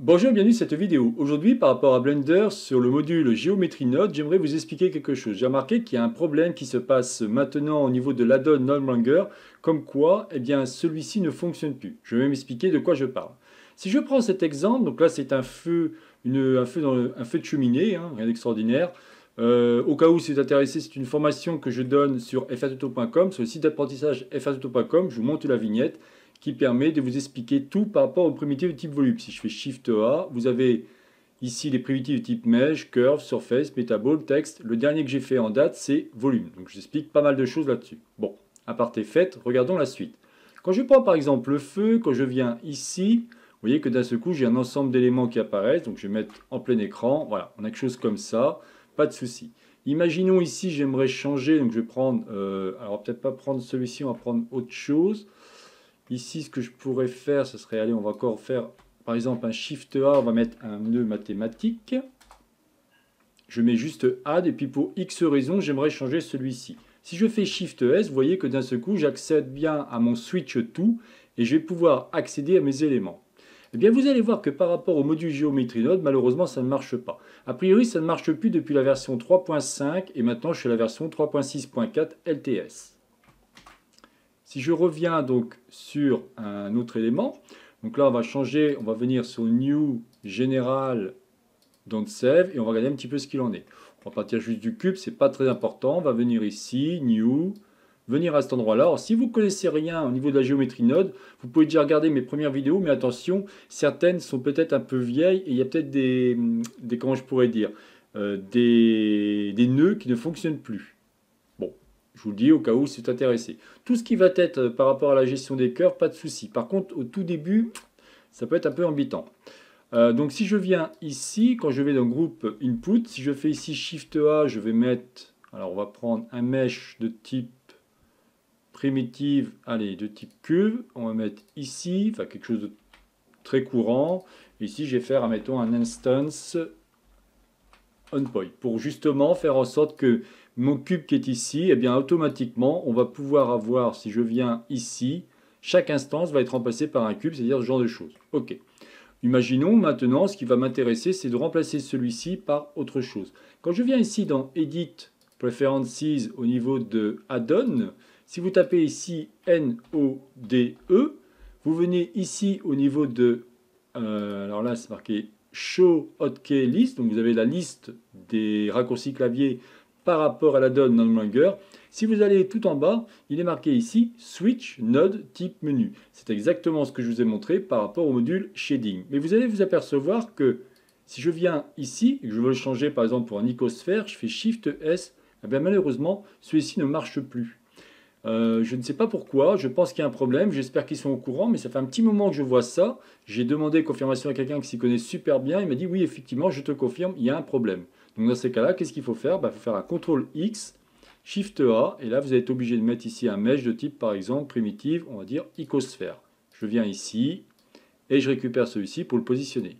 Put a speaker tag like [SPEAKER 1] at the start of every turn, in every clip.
[SPEAKER 1] Bonjour et bienvenue dans cette vidéo. Aujourd'hui, par rapport à Blender, sur le module Géométrie Node, j'aimerais vous expliquer quelque chose. J'ai remarqué qu'il y a un problème qui se passe maintenant au niveau de l'addon NodeMonger, comme quoi eh bien, celui-ci ne fonctionne plus. Je vais m'expliquer de quoi je parle. Si je prends cet exemple, donc là c'est un feu, un, feu dans un, feu de cheminée, hein, rien d'extraordinaire. Euh, au cas où si êtes intéressé, c'est une formation que je donne sur fatuto.com, sur le site d'apprentissage fatuto.com, je vous montre la vignette qui permet de vous expliquer tout par rapport aux primitives de type volume. Si je fais Shift A, vous avez ici les primitives de type mesh, curve, surface, métabole, texte. Le dernier que j'ai fait en date, c'est volume. Donc j'explique pas mal de choses là-dessus. Bon, à part tes faite, regardons la suite. Quand je prends par exemple le feu, quand je viens ici, vous voyez que d'un seul coup, j'ai un ensemble d'éléments qui apparaissent. Donc je vais mettre en plein écran. Voilà, on a quelque chose comme ça. Pas de souci. Imaginons ici, j'aimerais changer. Donc je vais prendre, euh, alors peut-être pas prendre celui-ci, on va prendre autre chose. Ici, ce que je pourrais faire, ce serait, aller. on va encore faire, par exemple, un Shift A, on va mettre un nœud mathématique. Je mets juste add, et puis pour X raisons, j'aimerais changer celui-ci. Si je fais Shift S, vous voyez que d'un seul coup, j'accède bien à mon switch tout, et je vais pouvoir accéder à mes éléments. Eh bien, vous allez voir que par rapport au module géométrie node, malheureusement, ça ne marche pas. A priori, ça ne marche plus depuis la version 3.5 et maintenant, je suis à la version 3.6.4 LTS. Si je reviens donc sur un autre élément, donc là on va changer, on va venir sur New General Don't Save et on va regarder un petit peu ce qu'il en est. On va partir juste du cube, c'est pas très important. On va venir ici, New, venir à cet endroit-là. si vous ne connaissez rien au niveau de la géométrie node, vous pouvez déjà regarder mes premières vidéos, mais attention, certaines sont peut-être un peu vieilles et il y a peut-être des, des, comment je pourrais dire, euh, des, des nœuds qui ne fonctionnent plus. Je vous le dis au cas où c'est intéressé. Tout ce qui va être euh, par rapport à la gestion des cœurs, pas de souci. Par contre, au tout début, ça peut être un peu embêtant. Euh, donc si je viens ici, quand je vais dans groupe input, si je fais ici Shift A, je vais mettre, alors on va prendre un mesh de type primitive, allez, de type cube. on va mettre ici, enfin quelque chose de très courant. Ici, je vais faire, mettons, un instance on point pour justement faire en sorte que mon cube qui est ici, et eh bien automatiquement, on va pouvoir avoir, si je viens ici, chaque instance va être remplacée par un cube, c'est-à-dire ce genre de choses. OK. Imaginons maintenant, ce qui va m'intéresser, c'est de remplacer celui-ci par autre chose. Quand je viens ici dans Edit Preferences au niveau de Add-on, si vous tapez ici N-O-D-E, vous venez ici au niveau de, euh, alors là c'est marqué Show Hotkey List, donc vous avez la liste des raccourcis clavier par rapport à la donne non longueur, Si vous allez tout en bas, il est marqué ici Switch Node type menu. C'est exactement ce que je vous ai montré par rapport au module Shading. Mais vous allez vous apercevoir que si je viens ici que je veux le changer par exemple pour un icosphère, je fais Shift S, eh bien malheureusement celui-ci ne marche plus. Euh, je ne sais pas pourquoi, je pense qu'il y a un problème, j'espère qu'ils sont au courant, mais ça fait un petit moment que je vois ça. J'ai demandé confirmation à quelqu'un qui s'y connaît super bien, il m'a dit oui effectivement je te confirme, il y a un problème. Donc dans ces cas-là, qu'est-ce qu'il faut faire Il bah, faut faire un ctrl X, Shift A, et là vous être obligé de mettre ici un mesh de type par exemple primitive, on va dire icosphère. Je viens ici et je récupère celui-ci pour le positionner.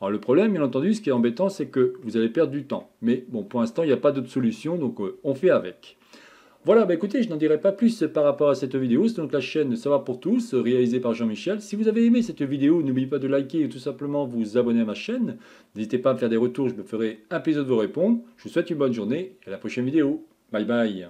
[SPEAKER 1] Alors le problème, bien entendu, ce qui est embêtant, c'est que vous allez perdre du temps. Mais bon, pour l'instant, il n'y a pas d'autre solution, donc euh, on fait avec. Voilà, bah écoutez, je n'en dirai pas plus par rapport à cette vidéo. C'est donc la chaîne Savoir pour tous, réalisée par Jean-Michel. Si vous avez aimé cette vidéo, n'oubliez pas de liker et tout simplement vous abonner à ma chaîne. N'hésitez pas à me faire des retours, je me ferai un plaisir de vous répondre. Je vous souhaite une bonne journée et à la prochaine vidéo. Bye bye